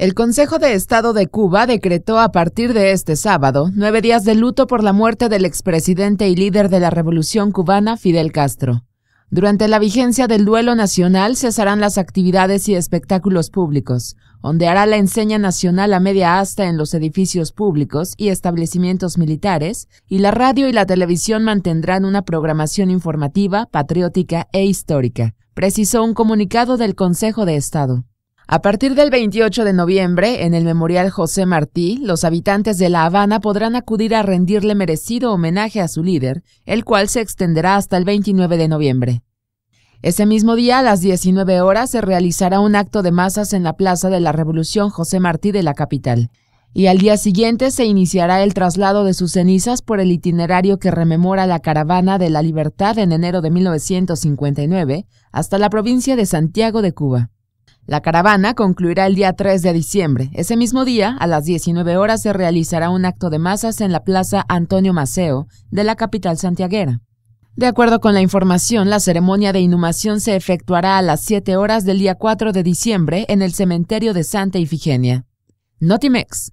El Consejo de Estado de Cuba decretó a partir de este sábado nueve días de luto por la muerte del expresidente y líder de la Revolución cubana, Fidel Castro. Durante la vigencia del duelo nacional cesarán las actividades y espectáculos públicos, ondeará la enseña nacional a media asta en los edificios públicos y establecimientos militares, y la radio y la televisión mantendrán una programación informativa, patriótica e histórica, precisó un comunicado del Consejo de Estado. A partir del 28 de noviembre, en el Memorial José Martí, los habitantes de La Habana podrán acudir a rendirle merecido homenaje a su líder, el cual se extenderá hasta el 29 de noviembre. Ese mismo día, a las 19 horas, se realizará un acto de masas en la Plaza de la Revolución José Martí de la capital. Y al día siguiente se iniciará el traslado de sus cenizas por el itinerario que rememora la Caravana de la Libertad en enero de 1959 hasta la provincia de Santiago de Cuba. La caravana concluirá el día 3 de diciembre. Ese mismo día, a las 19 horas, se realizará un acto de masas en la Plaza Antonio Maceo de la capital santiaguera. De acuerdo con la información, la ceremonia de inhumación se efectuará a las 7 horas del día 4 de diciembre en el cementerio de Santa Ifigenia. Notimex,